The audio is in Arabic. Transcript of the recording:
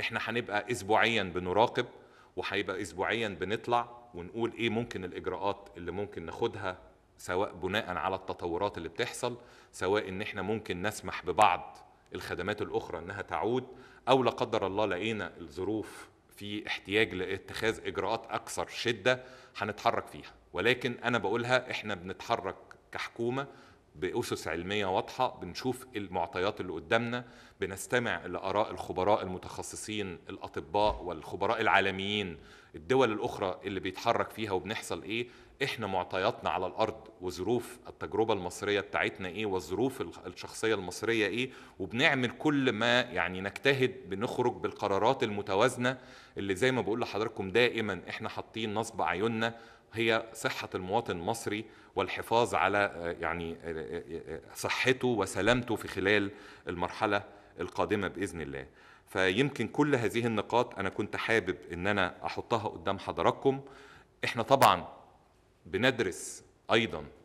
احنا هنبقى اسبوعيا بنراقب وهيبقى اسبوعيا بنطلع ونقول ايه ممكن الاجراءات اللي ممكن ناخدها سواء بناء على التطورات اللي بتحصل سواء ان احنا ممكن نسمح ببعض الخدمات الاخرى انها تعود او لا قدر الله لقينا الظروف في احتياج لاتخاذ اجراءات اكثر شده هنتحرك فيها ولكن انا بقولها احنا بنتحرك كحكومه باسس علميه واضحه بنشوف المعطيات اللي قدامنا بنستمع لاراء الخبراء المتخصصين الاطباء والخبراء العالميين الدول الاخرى اللي بيتحرك فيها وبنحصل ايه احنا معطياتنا على الارض وظروف التجربه المصريه بتاعتنا ايه والظروف الشخصيه المصريه ايه وبنعمل كل ما يعني نجتهد بنخرج بالقرارات المتوازنه اللي زي ما بقول لحضراتكم دائما احنا حاطين نصب عيوننا هي صحة المواطن المصري والحفاظ على آه، يعني آه، آه، صحته وسلامته في خلال المرحلة القادمة بإذن الله فيمكن كل هذه النقاط أنا كنت حابب أن أنا أحطها قدام حضراتكم إحنا طبعا بندرس أيضا